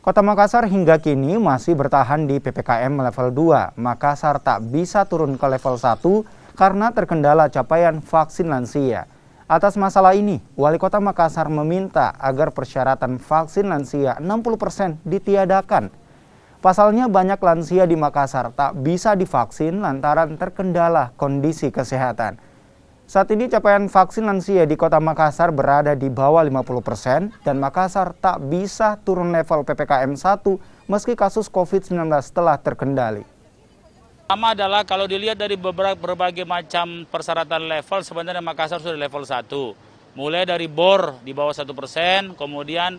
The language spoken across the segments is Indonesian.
Kota Makassar hingga kini masih bertahan di PPKM level 2. Makassar tak bisa turun ke level 1 karena terkendala capaian vaksin lansia. Atas masalah ini, Wali Kota Makassar meminta agar persyaratan vaksin lansia 60% ditiadakan. Pasalnya banyak lansia di Makassar tak bisa divaksin lantaran terkendala kondisi kesehatan. Saat ini capaian vaksin lansia di kota Makassar berada di bawah 50% persen dan Makassar tak bisa turun level PPKM 1 meski kasus COVID-19 telah terkendali. Pertama adalah kalau dilihat dari beberapa berbagai macam persyaratan level, sebenarnya Makassar sudah level 1. Mulai dari bor di bawah 1 persen, kemudian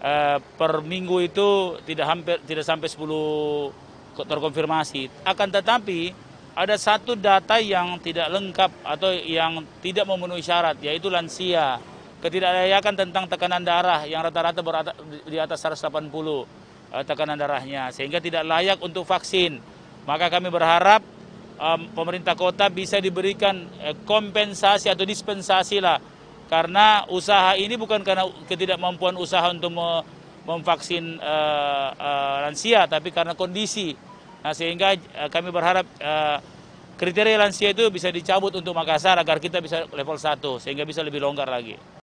eh, per minggu itu tidak hampir tidak sampai 10 terkonfirmasi. Akan tetapi ada satu data yang tidak lengkap atau yang tidak memenuhi syarat, yaitu lansia. Ketidakdayakan tentang tekanan darah yang rata-rata di atas 180 eh, tekanan darahnya, sehingga tidak layak untuk vaksin. Maka kami berharap um, pemerintah kota bisa diberikan eh, kompensasi atau dispensasi lah, karena usaha ini bukan karena ketidakmampuan usaha untuk memvaksin uh, uh, lansia, tapi karena kondisi Nah, sehingga eh, kami berharap eh, kriteria lansia itu bisa dicabut untuk Makassar agar kita bisa level 1 sehingga bisa lebih longgar lagi.